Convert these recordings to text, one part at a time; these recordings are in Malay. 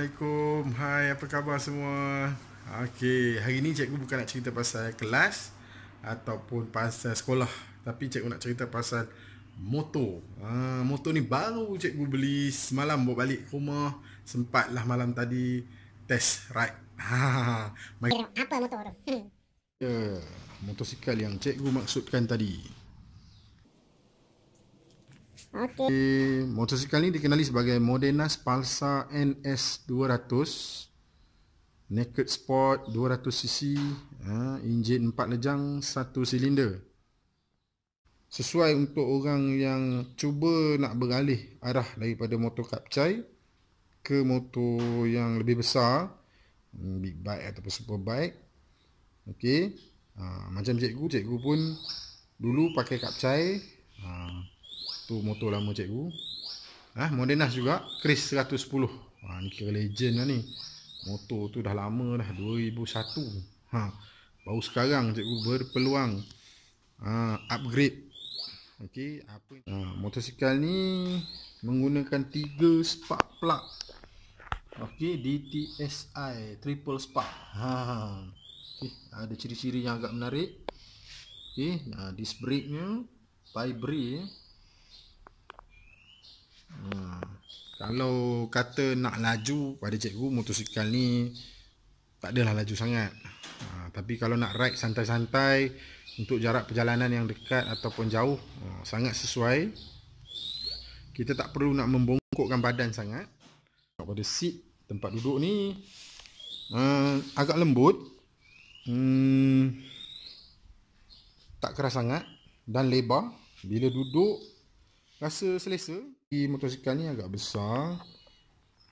Assalamualaikum. Hai, apa khabar semua? Okey, hari ni cikgu bukan nak cerita pasal kelas ataupun pasal sekolah, tapi cikgu nak cerita pasal motor. Ha, motor ni baru cikgu beli semalam bawa balik rumah. Sempatlah malam tadi test ride. Ha, ha, ha, ha, apa motor tu? Hmm. Ya, motosikal yang cikgu maksudkan tadi. Okay. Motosikal ini dikenali sebagai Modena Spalsa NS 200 Naked Sport 200cc ha, Enjin 4 lejang 1 silinder Sesuai untuk orang yang cuba nak beralih arah daripada motor kapcai Ke motor yang lebih besar hmm, Big bike ataupun super bike Okay ha, Macam cikgu, cikgu pun dulu pakai kapcai tu motor lama cikgu ah ha, Modenas juga Chris 110 ha, ah, ni kira legend lah ni motor tu dah lama dah 2001 ha, baru sekarang cikgu berpeluang ha, upgrade ok apa ha, ah, motosikal ni menggunakan 3 spark plug ok DTSI triple spark ha, ha, ha. okay, ada ciri-ciri yang agak menarik ok ha, disc brake ni by brake Ha. Kalau kata nak laju pada cikgu motosikal ni tak adalah laju sangat. Ha. tapi kalau nak ride santai-santai untuk jarak perjalanan yang dekat ataupun jauh ha. sangat sesuai. Kita tak perlu nak membongkokkan badan sangat. Pada seat tempat duduk ni uh, agak lembut. Hmm, tak keras sangat dan lebar bila duduk rasa selesa di motosikal ni agak besar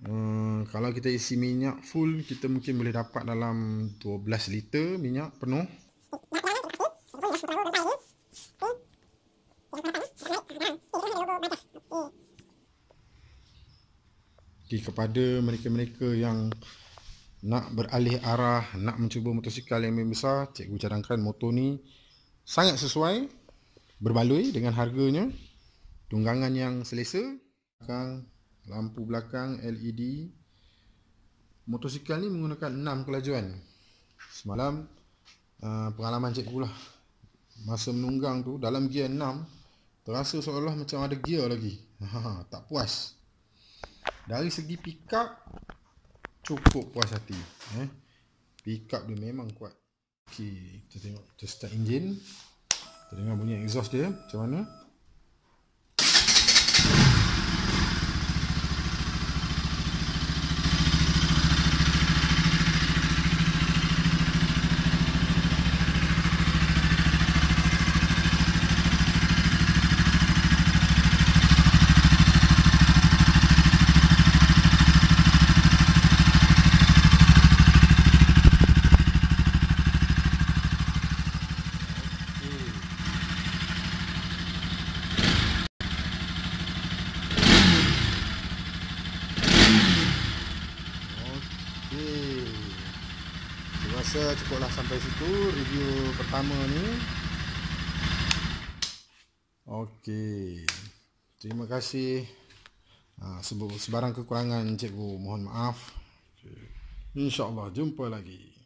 hmm, kalau kita isi minyak full kita mungkin boleh dapat dalam 12 liter minyak penuh Okay, kepada mereka-mereka yang nak beralih arah, nak mencuba motosikal yang lebih besar, cikgu cadangkan motor ni sangat sesuai berbaloi dengan harganya tunggangan yang selesa belakang, lampu belakang LED motosikal ni menggunakan 6 kelajuan semalam uh, pengalaman cikgu lah masa menunggang tu dalam gear 6 terasa seolah olah macam ada gear lagi ha, tak puas dari segi pick up cukup puas hati eh? pick up dia memang kuat ok kita tengok kita start engine kita dengar bunyi exhaust dia macam mana Okey. Saya rasa cukuplah sampai situ review pertama ni. Okey. Terima kasih. Ha, sebarang kekurangan cikgu mohon maaf. Okay. InsyaAllah jumpa lagi.